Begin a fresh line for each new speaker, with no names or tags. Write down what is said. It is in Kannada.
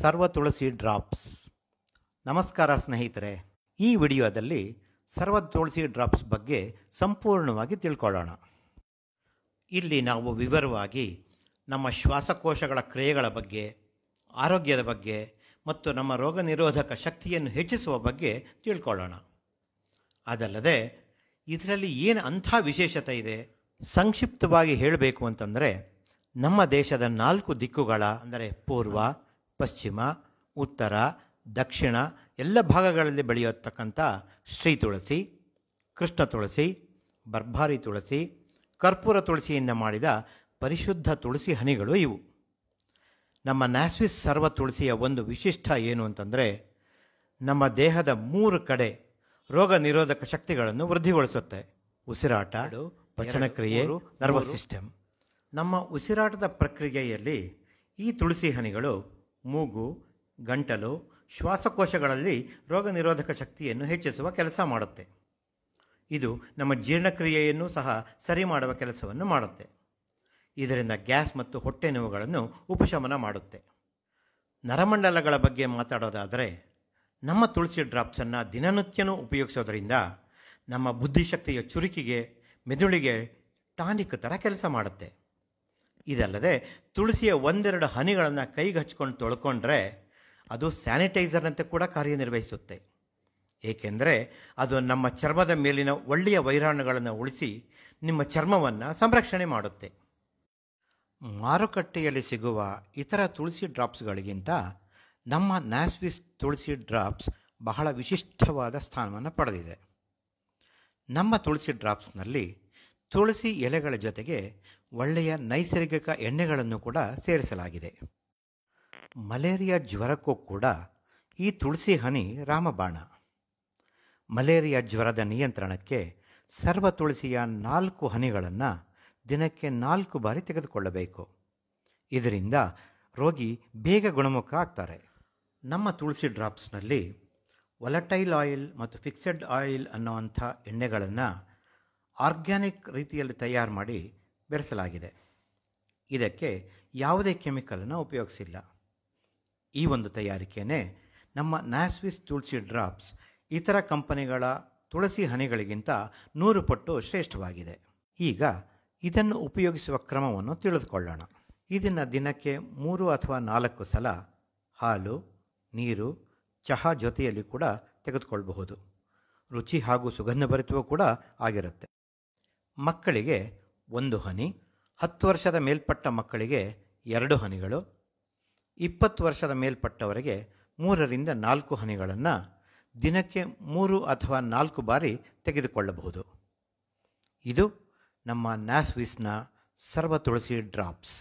ಸರ್ವ ತುಳಸಿ ಡ್ರಾಪ್ಸ್ ನಮಸ್ಕಾರ ಸ್ನೇಹಿತರೆ ಈ ವಿಡಿಯೋದಲ್ಲಿ ಸರ್ವ ತುಳಸಿ ಡ್ರಾಪ್ಸ್ ಬಗ್ಗೆ ಸಂಪೂರ್ಣವಾಗಿ ತಿಳ್ಕೊಳ್ಳೋಣ ಇಲ್ಲಿ ನಾವು ವಿವರವಾಗಿ ನಮ್ಮ ಶ್ವಾಸಕೋಶಗಳ ಕ್ರಿಯೆಗಳ ಬಗ್ಗೆ ಆರೋಗ್ಯದ ಬಗ್ಗೆ ಮತ್ತು ನಮ್ಮ ರೋಗ ನಿರೋಧಕ ಶಕ್ತಿಯನ್ನು ಹೆಚ್ಚಿಸುವ ಬಗ್ಗೆ ತಿಳ್ಕೊಳ್ಳೋಣ ಅದಲ್ಲದೆ ಇದರಲ್ಲಿ ಏನು ಅಂಥ ವಿಶೇಷತೆ ಇದೆ ಸಂಕ್ಷಿಪ್ತವಾಗಿ ಹೇಳಬೇಕು ಅಂತಂದರೆ ನಮ್ಮ ದೇಶದ ನಾಲ್ಕು ದಿಕ್ಕುಗಳ ಅಂದರೆ ಪೂರ್ವ ಪಶ್ಚಿಮ ಉತ್ತರ ದಕ್ಷಿಣ ಎಲ್ಲ ಭಾಗಗಳಲ್ಲಿ ಬೆಳೆಯತಕ್ಕಂಥ ಶ್ರೀ ತುಳಸಿ ಕೃಷ್ಣ ತುಳಸಿ ಬರ್ಭಾರಿ ತುಳಸಿ ಕರ್ಪೂರ ತುಳಸಿಯಿಂದ ಮಾಡಿದ ಪರಿಶುದ್ಧ ತುಳಸಿ ಹನಿಗಳು ಇವು ನಮ್ಮ ನ್ಯಾಸ್ವಿಸ್ ಸರ್ವ ತುಳಸಿಯ ಒಂದು ವಿಶಿಷ್ಟ ಏನು ಅಂತಂದರೆ ನಮ್ಮ ದೇಹದ ಮೂರು ಕಡೆ ರೋಗ ನಿರೋಧಕ ಶಕ್ತಿಗಳನ್ನು ವೃದ್ಧಿಗೊಳಿಸುತ್ತೆ ಉಸಿರಾಟ ಪಚನಕ್ರಿಯೆ ನರ್ವಸ್ ಸಿಸ್ಟಮ್ ನಮ್ಮ ಉಸಿರಾಟದ ಪ್ರಕ್ರಿಯೆಯಲ್ಲಿ ಈ ತುಳಸಿ ಹನಿಗಳು ಮೂಗು ಗಂಟಲು ಶ್ವಾಸಕೋಶಗಳಲ್ಲಿ ರೋಗನಿರೋಧಕ ಶಕ್ತಿಯನ್ನು ಹೆಚ್ಚಿಸುವ ಕೆಲಸ ಮಾಡುತ್ತೆ ಇದು ನಮ್ಮ ಜೀರ್ಣಕ್ರಿಯೆಯನ್ನು ಸಹ ಸರಿ ಮಾಡುವ ಕೆಲಸವನ್ನು ಮಾಡುತ್ತೆ ಇದರಿಂದ ಗ್ಯಾಸ್ ಮತ್ತು ಹೊಟ್ಟೆ ನೋವುಗಳನ್ನು ಉಪಶಮನ ಮಾಡುತ್ತೆ ನರಮಂಡಲಗಳ ಬಗ್ಗೆ ಮಾತಾಡೋದಾದರೆ ನಮ್ಮ ತುಳಸಿ ಡ್ರಾಪ್ಸನ್ನು ದಿನನಿತ್ಯನೂ ಉಪಯೋಗಿಸೋದರಿಂದ ನಮ್ಮ ಬುದ್ಧಿಶಕ್ತಿಯ ಚುರುಕಿಗೆ ಮೆದುಳಿಗೆ ಟಾನಿಕ್ ಥರ ಕೆಲಸ ಮಾಡುತ್ತೆ ಇದಲ್ಲದೆ ತುಳಸಿಯ ಒಂದೆರಡು ಹನಿಗಳನ್ನು ಕೈಗೆ ಹಚ್ಕೊಂಡು ತೊಳ್ಕೊಂಡ್ರೆ ಅದು ಸ್ಯಾನಿಟೈಸರ್ನಂತೆ ಕೂಡ ಕಾರ್ಯನಿರ್ವಹಿಸುತ್ತೆ ಏಕೆಂದರೆ ಅದು ನಮ್ಮ ಚರ್ಮದ ಮೇಲಿನ ಒಳ್ಳೆಯ ವೈರಾಣುಗಳನ್ನು ಉಳಿಸಿ ನಿಮ್ಮ ಚರ್ಮವನ್ನು ಸಂರಕ್ಷಣೆ ಮಾಡುತ್ತೆ ಮಾರುಕಟ್ಟೆಯಲ್ಲಿ ಸಿಗುವ ಇತರ ತುಳಸಿ ಡ್ರಾಪ್ಸ್ಗಳಿಗಿಂತ ನಮ್ಮ ನ್ಯಾಸ್ವಿಸ್ ತುಳಸಿ ಡ್ರಾಪ್ಸ್ ಬಹಳ ವಿಶಿಷ್ಟವಾದ ಸ್ಥಾನವನ್ನು ಪಡೆದಿದೆ ನಮ್ಮ ತುಳಸಿ ಡ್ರಾಪ್ಸ್ನಲ್ಲಿ ತುಳಸಿ ಎಲೆಗಳ ಜೊತೆಗೆ ಒಳ್ಳೆಯ ನೈಸರ್ಗಿಕ ಎಣ್ಣೆಗಳನ್ನು ಕೂಡ ಸೇರಿಸಲಾಗಿದೆ ಮಲೇರಿಯಾ ಜ್ವರಕ್ಕೂ ಕೂಡ ಈ ತುಳಸಿ ಹನಿ ರಾಮಬಾಣ ಮಲೇರಿಯಾ ಜ್ವರದ ನಿಯಂತ್ರಣಕ್ಕೆ ಸರ್ವ ತುಳಸಿಯ ನಾಲ್ಕು ಹನಿಗಳನ್ನು ದಿನಕ್ಕೆ ನಾಲ್ಕು ಬಾರಿ ತೆಗೆದುಕೊಳ್ಳಬೇಕು ಇದರಿಂದ ರೋಗಿ ಬೇಗ ಗುಣಮುಖ ಆಗ್ತಾರೆ ನಮ್ಮ ತುಳಸಿ ಡ್ರಾಪ್ಸ್ನಲ್ಲಿ ಒಲಟೈಲ್ ಆಯಿಲ್ ಮತ್ತು ಫಿಕ್ಸೆಡ್ ಆಯಿಲ್ ಅನ್ನೋವಂಥ ಎಣ್ಣೆಗಳನ್ನು ಆರ್ಗ್ಯಾನಿಕ್ ರೀತಿಯಲ್ಲಿ ತಯಾರು ಮಾಡಿ ಬೆರೆಸಲಾಗಿದೆ ಇದಕ್ಕೆ ಯಾವುದೇ ಕೆಮಿಕಲನ್ನು ಉಪಯೋಗಿಸಿಲ್ಲ ಈ ಒಂದು ತಯಾರಿಕೆಯೇ ನಮ್ಮ ನ್ಯಾಸ್ವಿಸ್ ತುಳಸಿ ಡ್ರಾಪ್ಸ್ ಇತರ ಕಂಪನಿಗಳ ತುಳಸಿ ಹನಿಗಳಿಗಿಂತ ನೂರು ಪಟ್ಟು ಶ್ರೇಷ್ಠವಾಗಿದೆ ಈಗ ಇದನ್ನು ಉಪಯೋಗಿಸುವ ಕ್ರಮವನ್ನು ತಿಳಿದುಕೊಳ್ಳೋಣ ಇದನ್ನು ದಿನಕ್ಕೆ ಮೂರು ಅಥವಾ ನಾಲ್ಕು ಸಲ ಹಾಲು ನೀರು ಚಹಾ ಜೊತೆಯಲ್ಲಿ ಕೂಡ ತೆಗೆದುಕೊಳ್ಳಬಹುದು ರುಚಿ ಹಾಗೂ ಸುಗಂಧಭರಿತವೂ ಕೂಡ ಆಗಿರುತ್ತೆ ಮಕ್ಕಳಿಗೆ ಒಂದು ಹನಿ ಹತ್ತು ವರ್ಷದ ಮೇಲ್ಪಟ್ಟ ಮಕ್ಕಳಿಗೆ ಎರಡು ಹನಿಗಳು ಇಪ್ಪತ್ತು ವರ್ಷದ ಮೇಲ್ಪಟ್ಟವರಿಗೆ ಮೂರರಿಂದ ನಾಲ್ಕು ಹನಿಗಳನ್ನು ದಿನಕ್ಕೆ ಮೂರು ಅಥವಾ ನಾಲ್ಕು ಬಾರಿ ತೆಗೆದುಕೊಳ್ಳಬಹುದು ಇದು ನಮ್ಮ ನ್ಯಾಸ್ವಿಸ್ನ ಸರ್ವ ತುಳಸಿ ಡ್ರಾಪ್ಸ್